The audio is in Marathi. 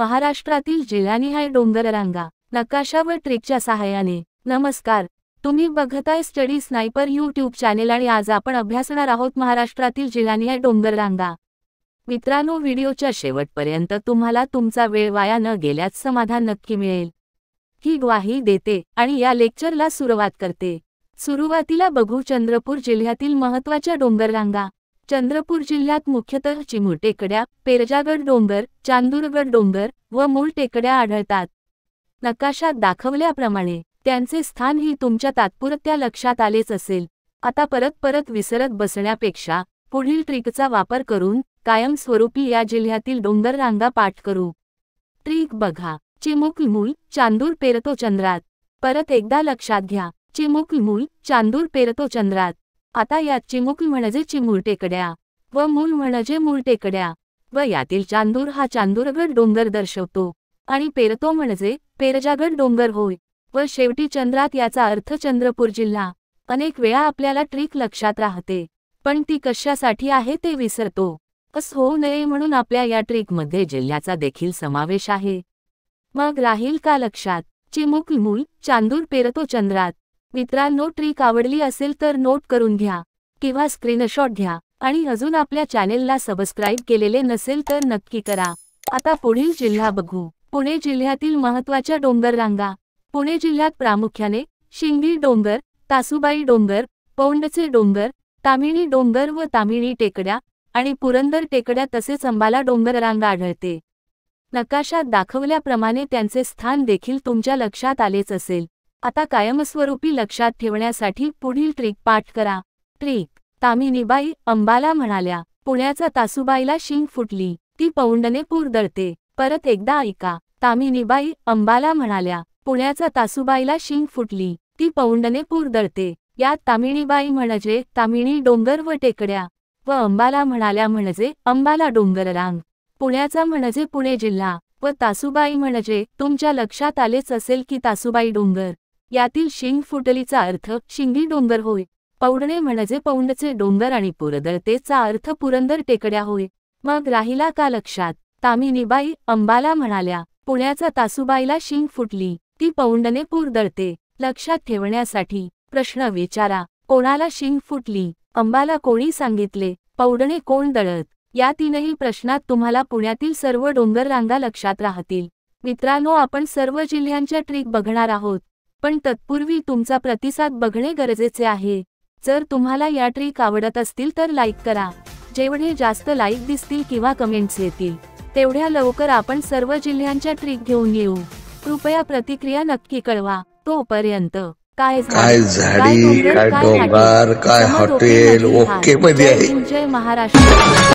महाराष्ट्रातील जिल्हानिहाय डोंगररांगा नकाशा व ट्रिकच्या सहाय्याने नमस्कार तुम्ही बघताय स्टडी स्नायपर यूट्यूब चॅनेल आणि आज आपण अभ्यासणार आहोत महाराष्ट्रातील जिल्हानिहाय डोंगररांगा मित्रांनो व्हिडिओच्या शेवटपर्यंत तुम्हाला तुमचा वेळ वाया न गेल्यास समाधान नक्की मिळेल ही ग्वाही देते आणि या लेक्चरला सुरुवात करते सुरुवातीला बघू चंद्रपूर जिल्ह्यातील महत्वाच्या डोंगररांगा चंद्रपूर जिल्ह्यात मुख्यतः चिमूर टेकड्या पेरजागड डोंगर चांदूरगड डोंगर व मूळ टेकड्या आढळतात नकाशात दाखवल्याप्रमाणे त्यांचे स्थान ही तुमच्या तात्पुरत्या लक्षात आलेच असेल आता परत परत विसरत बसण्यापेक्षा पुढील ट्रिकचा वापर करून कायमस्वरूपी या जिल्ह्यातील डोंगर रांगा पाठ करू ट्रिक बघा मूल चांदूर पेरतो चंद्रात परत एकदा लक्षात घ्या मूल चांदूर पेरतो चंद्रात आता यात चिमुक म्हणजे चिमूर टेकड्या व मूल म्हणजे मूळ टेकड्या व यातील चांदूर हा चांदूरगड डोंगर दर्शवतो आणि पेरतो म्हणजे पेरजागड डोंगर होय व शेवटी चंद्रात याचा अर्थ चंद्रपूर जिल्हा अनेक वेळा आपल्याला ट्रिक लक्षात राहते पण ती कशासाठी आहे ते विसरतो अस होऊ नये म्हणून आपल्या या ट्रिकमध्ये जिल्ह्याचा देखील समावेश आहे मग राहील का लक्षात चिमुक मूल चांदूर पेरतो चंद्रात मित्रांनो ट्रिक आवडली असेल तर नोट करून घ्या किंवा स्क्रीनशॉट घ्या आणि अजून आपल्या चॅनेलला सबस्क्राईब केलेले नसेल तर नक्की करा आता पुढील जिल्हा बघू पुणे जिल्ह्यातील महत्वाच्या डोंगर रांगा पुणे जिल्ह्यात प्रामुख्याने शिंगी डोंगर तासुबाई डोंगर पौंडचे डोंगर तामिणी डोंगर व तामिणी टेकड्या आणि पुरंदर टेकड्या तसेच अंबाला डोंगर रांगा आढळते नकाशात दाखवल्याप्रमाणे त्यांचे स्थान देखील तुमच्या लक्षात आलेच असेल आता कायमस्वरूपी लक्षात ठेवण्यासाठी पुढील ट्रिक पाठ करा ट्रिक तामिनीबाई अंबाला म्हणाल्या पुण्याचा तासुबाईला शिंग फुटली ती पौंडने पूर दळते परत एकदा ऐका तामिनीबाई अंबाला म्हणाल्या पुण्याचा तासुबाईला शिंग फुटली ती पौंडने पूर दळते यात तामिणीबाई म्हणजे तामिणी डोंगर व टेकड्या व अंबाला म्हणाल्या म्हणजे अंबाला डोंगर रांग पुण्याचा म्हणजे पुणे जिल्हा व तासुबाई म्हणजे तुमच्या लक्षात आलेच असेल की तासुबाई डोंगर यातील शिंग फुटलीचा अर्थ शिंगी डोंगर होय पौडणे म्हणजे पौंडचे डोंगर आणि पुरदळतेचा अर्थ पुरंदर टेकड्या होय मग राहिला का लक्षात तामिनीबाई अंबाला म्हणाल्या पुण्याचा तासुबाईला शिंग फुटली ती पौंडने पुरदळते लक्षात ठेवण्यासाठी प्रश्न विचारा कोणाला शिंग फुटली अंबाला कोणी सांगितले पौडणे कोण दळत या तीनही प्रश्नात तुम्हाला पुण्यातील सर्व डोंगर रांगा लक्षात राहतील मित्रांनो आपण सर्व जिल्ह्यांच्या ट्रिक बघणार आहोत पण तत्पूर्वी तुमचा प्रतिसाद बघणे गरजेचे आहे जर तुम्हाला या ट्रिक आवडत असतील तर लाईक करा जेवढे जास्त लाईक दिसतील किंवा कमेंट्स येतील तेवढ्या लवकर आपण सर्व जिल्ह्यांच्या ट्रिक घेऊन येऊ कृपया प्रतिक्रिया नक्की कळवा तोपर्यंत काय काय झाडी काय डोंगर काय हॉटेल ओके मध्ये जय महाराष्ट्र